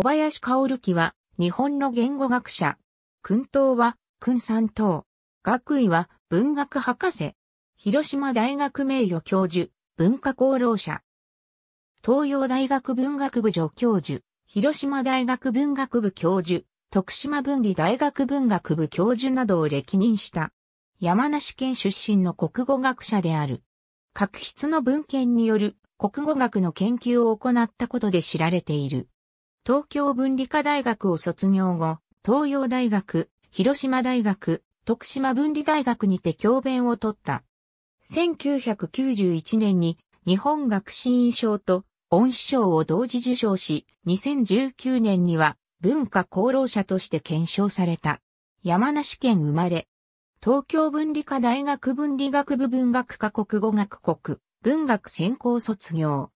小林薫は、日本の言語学者。君東は、君三等。学位は、文学博士。広島大学名誉教授、文化功労者。東洋大学文学部助教授、広島大学文学部教授、徳島文理大学文学部教授などを歴任した。山梨県出身の国語学者である。各筆の文献による国語学の研究を行ったことで知られている。東京文理科大学を卒業後、東洋大学、広島大学、徳島文理大学にて教鞭を取った。1991年に日本学士院賞と恩師賞を同時受賞し、2019年には文化功労者として検証された。山梨県生まれ。東京文理科大学文理学部文学科国語学国、文学専攻卒業。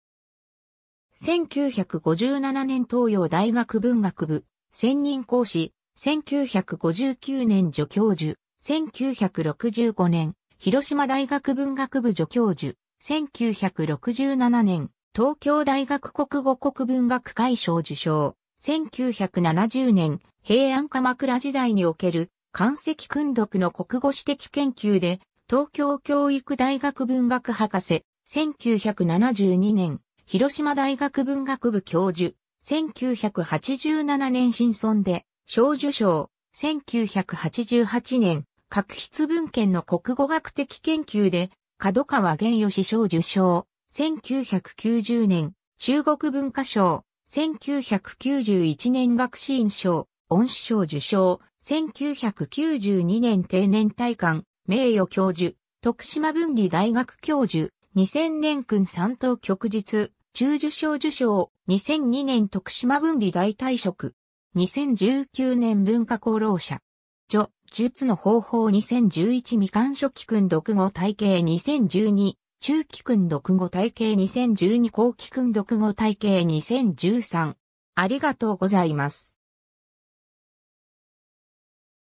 1957年東洋大学文学部、専任講師、1959年助教授、1965年、広島大学文学部助教授、1967年、東京大学国語国文学会賞受賞、1970年、平安鎌倉時代における、漢石訓読の国語史的研究で、東京教育大学文学博士、1972年、広島大学文学部教授、1987年新村で、小受賞、1988年、各筆文献の国語学的研究で、角川玄義賞受賞、1990年、中国文化賞、1991年学士院賞、恩師賞受賞、1992年定年退官、名誉教授、徳島文理大学教授、2000年君三等旭日、中受賞受賞、2002年徳島文理大退職、2019年文化功労者、著、術の方法2011未完初期君独語体系2012、中期君独語体系2012後期君独語体系2013。ありがとうございます。